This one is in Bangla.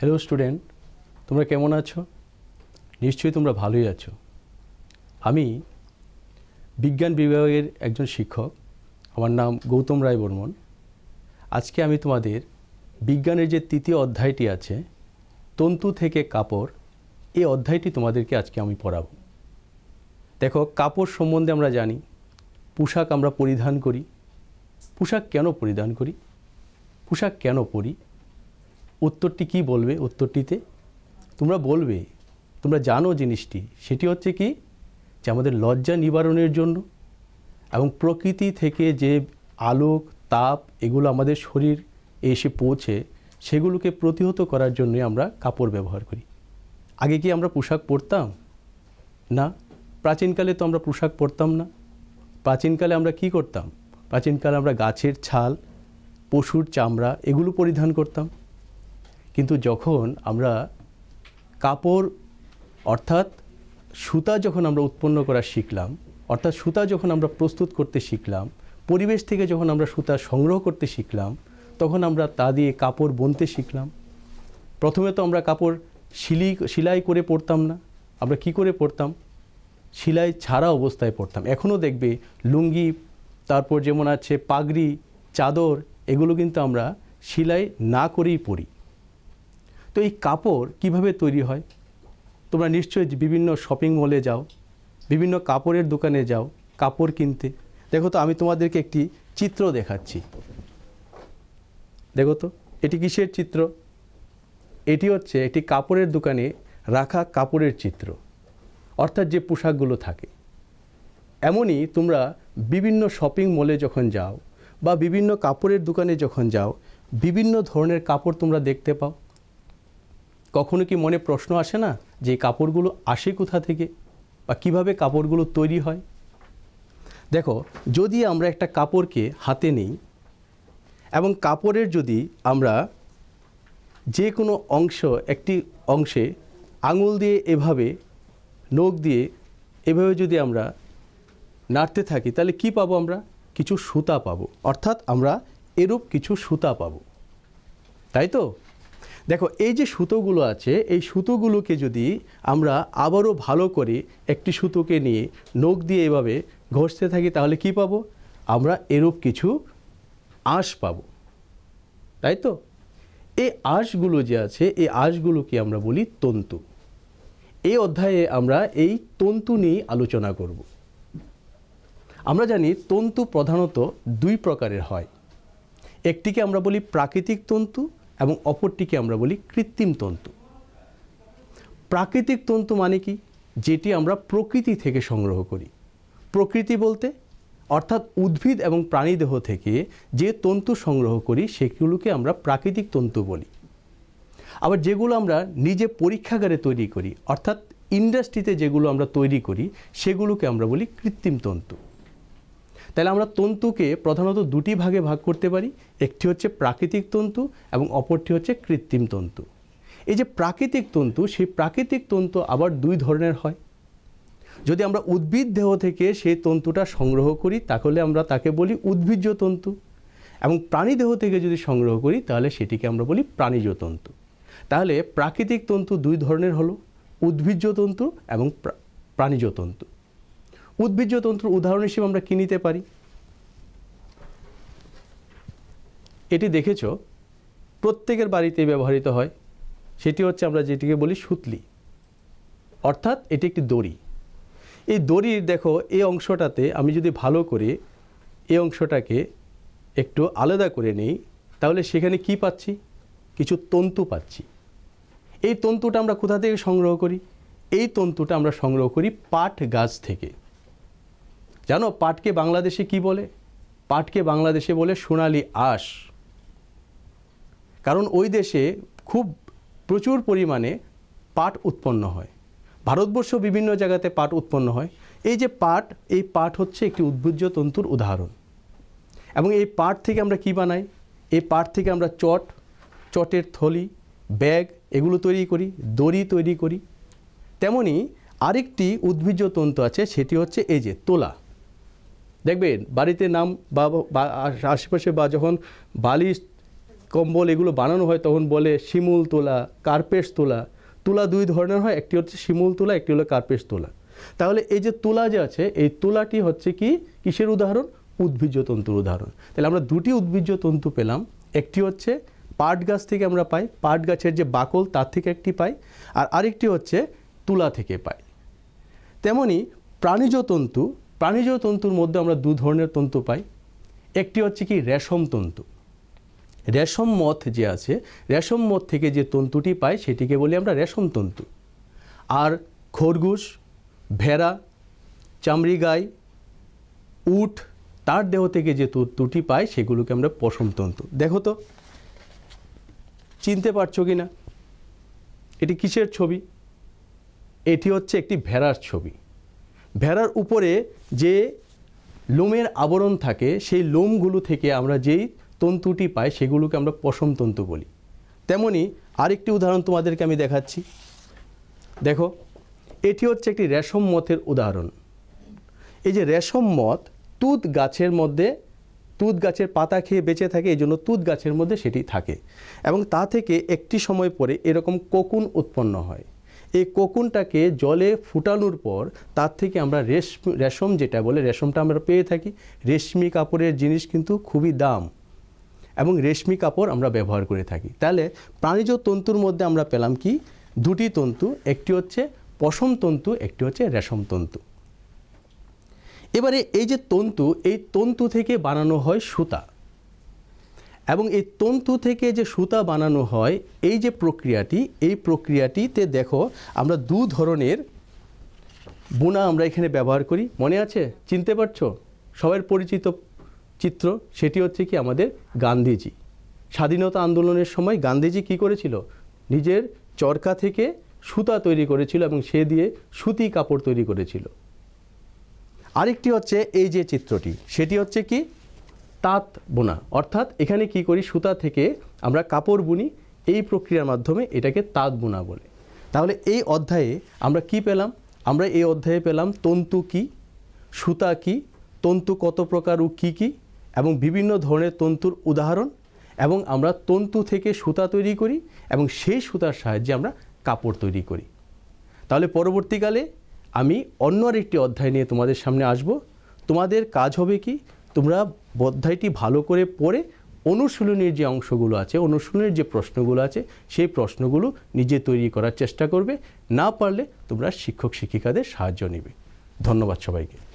হ্যালো স্টুডেন্ট তোমরা কেমন আছো নিশ্চয়ই তোমরা ভালোই আছো আমি বিজ্ঞান বিভাগের একজন শিক্ষক আমার নাম গৌতম রায় বর্মন আজকে আমি তোমাদের বিজ্ঞানের যে তৃতীয় অধ্যায়টি আছে তন্তু থেকে কাপড় এই অধ্যায়টি তোমাদেরকে আজকে আমি পড়াবো দেখো কাপড় সম্বন্ধে আমরা জানি পোশাক আমরা পরিধান করি পোশাক কেন পরিধান করি পোশাক কেন পরি উত্তরটি কি বলবে উত্তরটিতে তোমরা বলবে তোমরা জানো জিনিসটি সেটি হচ্ছে কি যে আমাদের লজ্জা নিবারণের জন্য এবং প্রকৃতি থেকে যে আলোক তাপ এগুলো আমাদের শরীর এসে পৌঁছে সেগুলোকে প্রতিহত করার জন্যই আমরা কাপড় ব্যবহার করি আগে কি আমরা পোশাক পরতাম না প্রাচীনকালে তো আমরা পোশাক পরতাম না প্রাচীনকালে আমরা কি করতাম প্রাচীনকালে আমরা গাছের ছাল পশুর চামড়া এগুলো পরিধান করতাম কিন্তু যখন আমরা কাপড় অর্থাৎ সুতা যখন আমরা উৎপন্ন করা শিখলাম অর্থাৎ সুতা যখন আমরা প্রস্তুত করতে শিখলাম পরিবেশ থেকে যখন আমরা সুতা সংগ্রহ করতে শিখলাম তখন আমরা তা দিয়ে কাপড় বুনতে শিখলাম প্রথমে তো আমরা কাপড় শিলি সেলাই করে পড়তাম না আমরা কি করে পড়তাম সেলাই ছাড়া অবস্থায় পড়তাম এখনও দেখবে লুঙ্গি তারপর যেমন আছে পাগড়ি চাদর এগুলো কিন্তু আমরা সেলাই না করেই পড়ি তো এই কাপড় কিভাবে তৈরি হয় তোমরা নিশ্চয়ই বিভিন্ন শপিং মলে যাও বিভিন্ন কাপড়ের দোকানে যাও কাপড় কিনতে দেখো তো আমি তোমাদেরকে একটি চিত্র দেখাচ্ছি দেখো তো এটি কিসের চিত্র এটি হচ্ছে একটি কাপড়ের দোকানে রাখা কাপড়ের চিত্র অর্থাৎ যে পোশাকগুলো থাকে এমনই তোমরা বিভিন্ন শপিং মলে যখন যাও বা বিভিন্ন কাপড়ের দোকানে যখন যাও বিভিন্ন ধরনের কাপড় তোমরা দেখতে পাও কখনো কি মনে প্রশ্ন আসে না যে কাপড়গুলো আসে কোথা থেকে বা কিভাবে কাপড়গুলো তৈরি হয় দেখো যদি আমরা একটা কাপড়কে হাতে নিই এবং কাপড়ের যদি আমরা যে কোনো অংশ একটি অংশে আঙুল দিয়ে এভাবে নখ দিয়ে এভাবে যদি আমরা নাড়তে থাকি তাহলে কি পাবো আমরা কিছু সুতা পাবো অর্থাৎ আমরা এরূপ কিছু সুতা পাবো তাই তো দেখো এই যে সুতোগুলো আছে এই সুতোগুলোকে যদি আমরা আবারও ভালো করে একটি সুতোকে নিয়ে নখ দিয়ে এভাবে ঘষতে থাকি তাহলে কি পাবো আমরা এরূপ কিছু আঁশ পাবো তাই তো এই আঁশগুলো যে আছে এই আঁশগুলোকে আমরা বলি তন্তু এই অধ্যায়ে আমরা এই তন্তু নিয়ে আলোচনা করব আমরা জানি তন্তু প্রধানত দুই প্রকারের হয় একটিকে আমরা বলি প্রাকৃতিক তন্তু এবং অপরটিকে আমরা বলি কৃত্রিম তন্তু প্রাকৃতিক তন্তু মানে কি যেটি আমরা প্রকৃতি থেকে সংগ্রহ করি প্রকৃতি বলতে অর্থাৎ উদ্ভিদ এবং প্রাণীদেহ থেকে যে তন্তু সংগ্রহ করি সেগুলোকে আমরা প্রাকৃতিক তন্তু বলি আবার যেগুলো আমরা নিজে পরীক্ষাগারে তৈরি করি অর্থাৎ ইন্ডাস্ট্রিতে যেগুলো আমরা তৈরি করি সেগুলোকে আমরা বলি কৃত্রিম তন্তু তাহলে আমরা তন্তুকে প্রধানত দুটি ভাগে ভাগ করতে পারি একটি হচ্ছে প্রাকৃতিক তন্তু এবং অপরটি হচ্ছে কৃত্রিম তন্তু এই যে প্রাকৃতিক তন্তু সেই প্রাকৃতিক তন্তু আবার দুই ধরনের হয় যদি আমরা উদ্ভিদ দেহ থেকে সেই তন্তুটা সংগ্রহ করি তাহলে আমরা তাকে বলি উদ্ভিজ্জ তন্তু এবং প্রাণী দেহ থেকে যদি সংগ্রহ করি তাহলে সেটিকে আমরা বলি প্রাণীজ তন্তু তাহলে প্রাকৃতিক তন্তু দুই ধরনের হলো উদ্ভিজ্জ তন্তু এবং প্রাণীজ তন্তু উদ্ভিজ্জ তন্ত্র উদাহরণ হিসেবে আমরা কি নিতে পারি এটি দেখেছ প্রত্যেকের বাড়িতে ব্যবহৃত হয় সেটি হচ্ছে আমরা যেটিকে বলি সুতলি অর্থাৎ এটি একটি দড়ি এই দড়ির দেখো এই অংশটাতে আমি যদি ভালো করে এই অংশটাকে একটু আলাদা করে নেই তাহলে সেখানে কি পাচ্ছি কিছু তন্তু পাচ্ছি এই তন্তুটা আমরা কোথা থেকে সংগ্রহ করি এই তন্তুটা আমরা সংগ্রহ করি পাট গাছ থেকে জানো পাটকে বাংলাদেশে কি বলে পাটকে বাংলাদেশে বলে সোনালি আশ কারণ ওই দেশে খুব প্রচুর পরিমাণে পাট উৎপন্ন হয় ভারতবর্ষ বিভিন্ন জায়গাতে পাট উৎপন্ন হয় এই যে পাট এই পাট হচ্ছে একটি উদ্ভিজ্জ তন্তুর উদাহরণ এবং এই পাট থেকে আমরা কি বানাই এই পাট থেকে আমরা চট চটের থলি ব্যাগ এগুলো তৈরি করি দড়ি তৈরি করি তেমনি আরেকটি উদ্ভিজ্জ তন্তু আছে সেটি হচ্ছে এই যে তোলা দেখবেন বাড়িতে নাম বা আশেপাশে বা যখন বালিশ কম্বল এগুলো বানানো হয় তখন বলে শিমুল তোলা কার্পেস তোলা তুলা দুই ধরনের হয় একটি হচ্ছে শিমুল তোলা একটি হলো কার্পেস তোলা তাহলে এই যে তুলা যে আছে এই তোলাটি হচ্ছে কি কিসের উদাহরণ উদ্ভিজ্জ তন্তুর উদাহরণ তাহলে আমরা দুটি উদ্ভিজ্জ তন্তু পেলাম একটি হচ্ছে পাট গাছ থেকে আমরা পাই পাট গাছের যে বাকল তার থেকে একটি পাই আর আরেকটি হচ্ছে তুলা থেকে পাই তেমনি প্রাণীজ তন্তু প্রাণীজ তন্তুর মধ্যে আমরা দু ধরনের তন্তু পাই একটি হচ্ছে কি রেশম তন্তু রেশম মথ যে আছে রেশম মথ থেকে যে তন্তুটি পাই সেটিকে বলি আমরা রেশম তন্তু আর খরগোশ ভেড়া চামড়ি গাই উট তার দেহ থেকে যে তন্তুটি পাই সেগুলোকে আমরা পশম তন্তু দেখো তো চিনতে পারছো কি না এটি কিসের ছবি এটি হচ্ছে একটি ভেড়ার ছবি ভেড়ার উপরে যে লোমের আবরণ থাকে সেই লোমগুলো থেকে আমরা যেই তন্তুটি পাই সেগুলোকে আমরা পশম তন্তু বলি তেমনি আরেকটি উদাহরণ তোমাদেরকে আমি দেখাচ্ছি দেখো এটি হচ্ছে একটি রেশম মথের উদাহরণ এই যে রেশম মত তুত গাছের মধ্যে তুত গাছের পাতা খেয়ে বেঁচে থাকে এই জন্য তুত গাছের মধ্যে সেটি থাকে এবং তা থেকে একটি সময় পরে এরকম কোকুন উৎপন্ন হয় এই কোকুনটাকে জলে ফুটানোর পর তার থেকে আমরা রেশম রেশম যেটা বলে রেশমটা আমরা পেয়ে থাকি রেশমি কাপড়ের জিনিস কিন্তু খুবই দাম এবং রেশমি কাপড় আমরা ব্যবহার করে থাকি তাহলে প্রাণীজ তন্তুর মধ্যে আমরা পেলাম কি দুটি তন্তু একটি হচ্ছে পশম তন্তু একটি হচ্ছে রেশম তন্তু এবারে এই যে তন্তু এই তন্তু থেকে বানানো হয় সুতা এবং এই তন্তু থেকে যে সুতা বানানো হয় এই যে প্রক্রিয়াটি এই প্রক্রিয়াটিতে দেখো আমরা দু ধরনের বোনা আমরা এখানে ব্যবহার করি মনে আছে চিনতে পারছো সবার পরিচিত চিত্র সেটি হচ্ছে কি আমাদের গান্ধীজি স্বাধীনতা আন্দোলনের সময় গান্ধীজি কি করেছিল নিজের চরকা থেকে সুতা তৈরি করেছিল এবং সে দিয়ে সুতি কাপড় তৈরি করেছিল আরেকটি হচ্ছে এই যে চিত্রটি সেটি হচ্ছে কি তাঁত বোনা অর্থাৎ এখানে কি করি সুতা থেকে আমরা কাপড় বুনি এই প্রক্রিয়ার মাধ্যমে এটাকে তাঁত বোনা বলে তাহলে এই অধ্যায়ে আমরা কি পেলাম আমরা এই অধ্যায়ে পেলাম তন্তু কি সুতা কি তন্তু কত প্রকার ও কী কী এবং বিভিন্ন ধরনের তন্তুর উদাহরণ এবং আমরা তন্তু থেকে সুতা তৈরি করি এবং সেই সুতার সাহায্যে আমরা কাপড় তৈরি করি তাহলে পরবর্তীকালে আমি অন্য আরেকটি অধ্যায় নিয়ে তোমাদের সামনে আসব তোমাদের কাজ হবে কি তোমরা অধ্যায়টি ভালো করে পড়ে অনুশীলনের যে অংশগুলো আছে অনুশীলনের যে প্রশ্নগুলো আছে সেই প্রশ্নগুলো নিজে তৈরি করার চেষ্টা করবে না পারলে তোমরা শিক্ষক শিক্ষিকাদের সাহায্য নেবে ধন্যবাদ সবাইকে